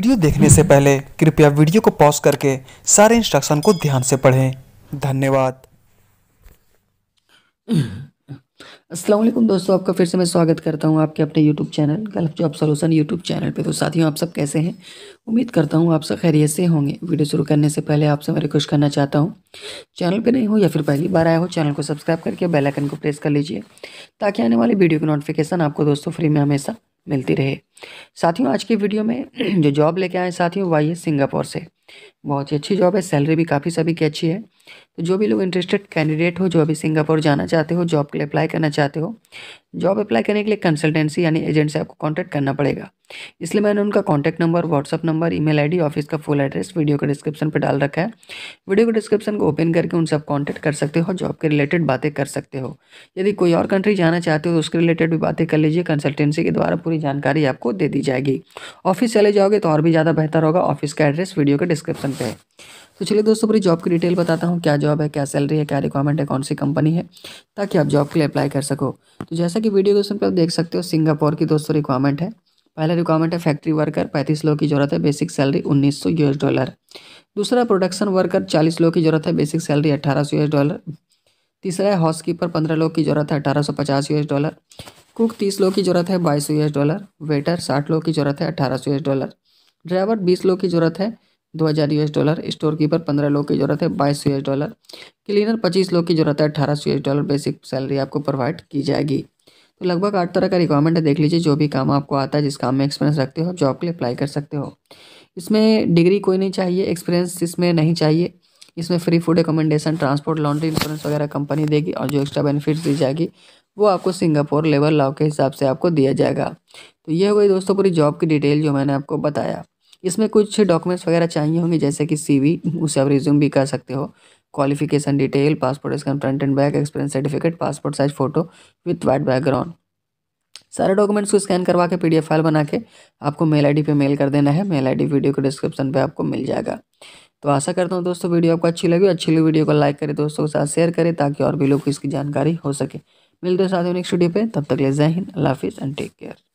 video देखने से पहले कृपया वीडियो को पॉज करके सारे इंस्ट्रक्शन को ध्यान से पढ़ें धन्यवाद असलम दोस्तों आपका फिर से मैं स्वागत करता हूं आपके अपने YouTube channel Gulf job solution YouTube channel पे तो साथियों आप सब कैसे हैं उम्मीद करता हूं आप सब खैरियत से होंगे वीडियो शुरू करने से पहले आपसे मैं रिक्वेस्ट करना चाहता हूं चैनल पे नहीं हो या फिर पहली बार आया हो चैनल को सब्सक्राइब करके बेलाइकन को प्रेस कर लीजिए ताकि आने वाली वीडियो की नोटिफिकेशन आपको दोस्तों फ्री में हमेशा मिलती रहे साथियों आज की वीडियो में जो जॉब लेके आए साथियों वह है सिंगापुर से बहुत ही अच्छी जॉब है सैलरी भी काफ़ी सभी की अच्छी है तो जो भी लोग इंटरेस्टेड कैंडिडेट हो जो अभी सिंगापुर जाना चाहते हो जॉब के लिए अप्लाई करना चाहते हो जॉब अप्लाई करने के लिए कंसल्टेंसी यानी एजेंट से आपको कॉन्टैक्ट करना पड़ेगा इसलिए मैंने उनका contact number WhatsApp number email ID office का फुल एड्रेस वीडियो के डिस्क्रिप्शन पर डाल रखा है वीडियो के डिस्क्रिप्शन को ओपन करके उनसे आप कॉन्टैक्ट कर सकते हो जॉब के रिलेटेड बातें कर सकते हो यदि कोई और कंट्री जाना चाहते हो तो उसके रिलेटेड भी बातें कर लीजिए कंसल्टेंसी के द्वारा पूरी जानकारी आपको दे दी जाएगी ऑफिस चले जाओगे तो और भी ज़्यादा बेहतर होगा ऑफिस का एड्रेस वीडियो के डिस्क्रिप्शन पर है तो चलिए दोस्तों पूरी जॉब की डिटेल बताता हूँ क्या जॉब है क्या सैलरी है क्या रिक्वायरमेंट है कौन सी कंपनी है ताकि आप जॉब के लिए अप्लाई कर सको तो जैसा कि वीडियो क्वेश्चन पर आप देख सकते हो सिंगापुर की दोस्तों रिक्वायरमेंट है पहला रिक्वायरमेंट है फैक्ट्री वर्कर पैंतीस लोग की जरूरत है बेसिक सैलरी उन्नीस सौ यूएस डॉलर दूसरा प्रोडक्शन वर्कर चालीस लोग की जरूरत है बेसिक सैलरी अट्ठारह सौ यूएस डॉलर तीसरा है हाउस कीपर पंद्रह लोग की जरूरत है अठारह सौ पचास यूएस डॉलर कुक तीस लोग की जरूरत है बाईस सौ यूएस डॉलर वेटर साठ लोग की जरूरत है अठारह सौ यूएस डॉलर ड्राइवर बीस लोग की जरूरत है दो हज़ार यू डॉलर स्टोर कीपर पंद्रह लोग की जरूरत है बाईस यू डॉलर क्लीनर पच्चीस लोग की जरूरत है अठारह सौ यूएस डॉलर बेसिक सैलरी आपको प्रोवाइड की जाएगी तो लगभग आठ तरह का रिक्वायरमेंट है देख लीजिए जो भी काम आपको आता है जिस काम में एक्सपीरियंस रखते हो आप जॉब के लिए अप्लाई कर सकते हो इसमें डिग्री कोई नहीं चाहिए एक्सपीरियंस इसमें नहीं चाहिए इसमें free food accommodation transport laundry insurance वगैरह कंपनी देगी और जो एक्स्ट्रा बेनिफिट्स दी जाएगी वो आपको सिंगापुर लेबर लॉ के हिसाब से आपको दिया जाएगा तो ये हो गई दोस्तों पूरी जॉब की डिटेल जो मैंने आपको बताया इसमें कुछ डॉक्यूमेंट्स वगैरह चाहिए होंगे जैसे कि सीवी उसे आप रिज्यूम भी कर सकते हो qualification detail passport scan front and back experience certificate passport size photo with white background सारे डॉक्यूमेंट्स को स्कैन करवा के पीडीएफ फाइल बना के आपको मेल आईडी पे मेल कर देना है मेल आईडी वीडियो के डिस्क्रिप्शन पे आपको मिल जाएगा तो आशा करता हूँ दोस्तों वीडियो आपको अच्छी लगी अच्छी लगी वीडियो को लाइक करें दोस्तों के साथ शेयर करें ताकि और भी लोग को इसकी जानकारी हो सके मिलते हैं साथियों नेक्स्ट वीडियो पर तब तक ले जय हिंद अल्लाह हाफिज़ एंड टेक केयर